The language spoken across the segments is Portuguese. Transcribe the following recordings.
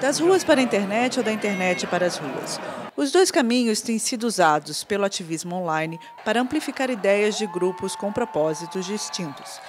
das ruas para a internet ou da internet para as ruas. Os dois caminhos têm sido usados pelo ativismo online para amplificar ideias de grupos com propósitos distintos.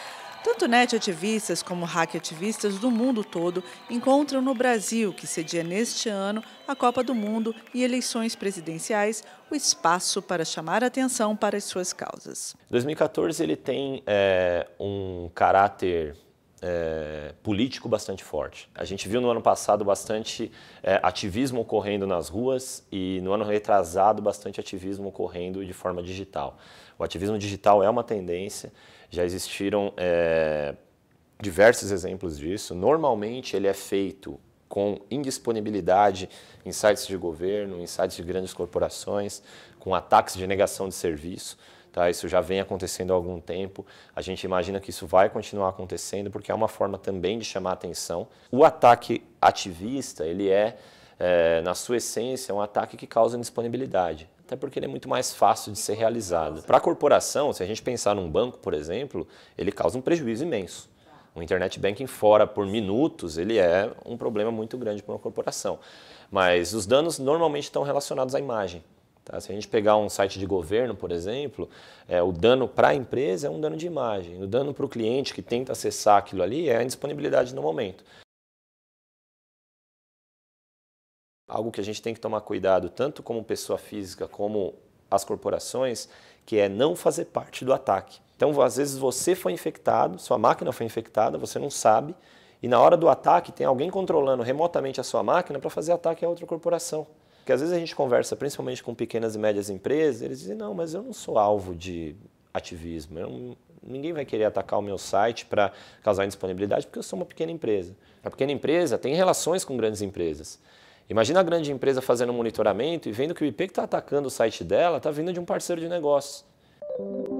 Tanto net-ativistas como hack-ativistas do mundo todo encontram no Brasil, que cedia neste ano a Copa do Mundo e eleições presidenciais, o espaço para chamar atenção para as suas causas. 2014 ele tem é, um caráter é, político bastante forte. A gente viu no ano passado bastante é, ativismo ocorrendo nas ruas e no ano retrasado bastante ativismo ocorrendo de forma digital. O ativismo digital é uma tendência, já existiram é, diversos exemplos disso. Normalmente ele é feito com indisponibilidade em sites de governo, em sites de grandes corporações, com ataques de negação de serviço. Tá? Isso já vem acontecendo há algum tempo. A gente imagina que isso vai continuar acontecendo porque é uma forma também de chamar atenção. O ataque ativista, ele é, é na sua essência, um ataque que causa indisponibilidade até porque ele é muito mais fácil de ser realizado. Para a corporação, se a gente pensar num banco, por exemplo, ele causa um prejuízo imenso. O internet banking fora por minutos, ele é um problema muito grande para uma corporação. Mas os danos normalmente estão relacionados à imagem. Tá? Se a gente pegar um site de governo, por exemplo, é, o dano para a empresa é um dano de imagem. O dano para o cliente que tenta acessar aquilo ali é a indisponibilidade no momento. Algo que a gente tem que tomar cuidado, tanto como pessoa física como as corporações, que é não fazer parte do ataque. Então, às vezes você foi infectado, sua máquina foi infectada, você não sabe, e na hora do ataque tem alguém controlando remotamente a sua máquina para fazer ataque a outra corporação. Porque às vezes a gente conversa, principalmente com pequenas e médias empresas, eles dizem: não, mas eu não sou alvo de ativismo, ninguém vai querer atacar o meu site para causar indisponibilidade porque eu sou uma pequena empresa. A pequena empresa tem relações com grandes empresas. Imagina a grande empresa fazendo um monitoramento e vendo que o IP que está atacando o site dela está vindo de um parceiro de negócios.